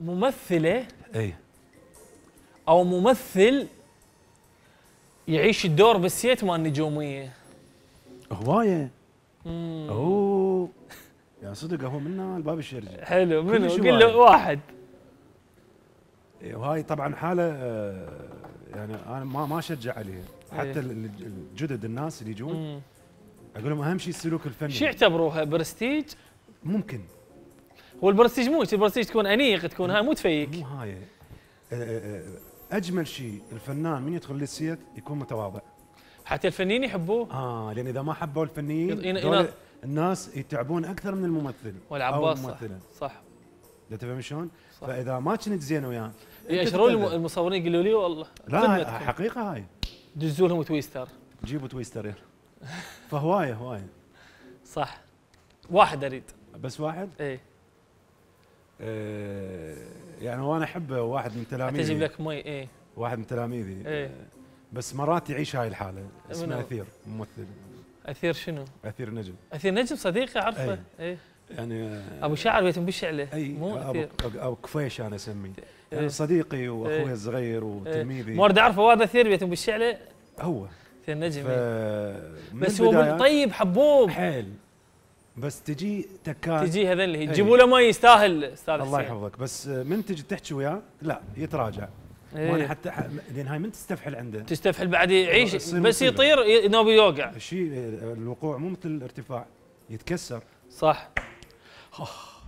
ممثله اي او ممثل يعيش الدور بالسيت مال النجوميه هوايه اوه يا صدق هو منا الباب الشرجي حلو منو قل له واحد وهاي طبعا حاله آه، يعني انا ما ما اشجع عليها حتى الجدد الناس اللي يجون اقول لهم اهم شيء السلوك الفني شو يعتبروها برستيج؟ ممكن هو البرستيج مو البرستيج تكون انيق تكون هاي مو تفيك مو هاي أه، أه، أه، اجمل شيء الفنان من يدخل للسيت يكون متواضع حتى الفنيين يحبوه اه لان اذا ما حبوا الفنيين الناس يتعبون اكثر من الممثل والعباس صح, صح انت فاهم شلون؟ فاذا ما كنت زين وياه إيه، يأشرون المصورين يقولوا لي والله لا حقيقه هاي دزوا لهم تويستر جيبوا تويستر فهوايه هوايه صح واحد اريد بس واحد؟ ايه آه، يعني هو انا احبه واحد من تلاميذي تجيب لك مي ايه واحد من تلاميذي ايه آه، بس مرات يعيش هاي الحاله اسمه اثير ممثل اثير شنو؟ اثير نجم اثير نجم صديقي اعرفه ايه, ايه يعني آه، ابو شعر بيتنبش عليه اي مو اثير ابو كفيش انا اسميه إيه. يعني صديقي واخوي ايه الصغير وتلميذي إيه. ما اعرفه اعرف اثير اثير بيتنبش عليه هو اثير نجم إيه. بس هو من طيب حبوب حيل بس تجي تكات تجي هذا اللي إيه. جيبوا له ما يستاهل استاذ الله يحفظك بس آه، من تجي تحكي وياه لا يتراجع إيه. وانا حتى لان هاي من تستفحل عنده تستفحل بعد يعيش بس يطير نوبي يوقع الشيء آه، الوقوع مو مثل الارتفاع يتكسر صح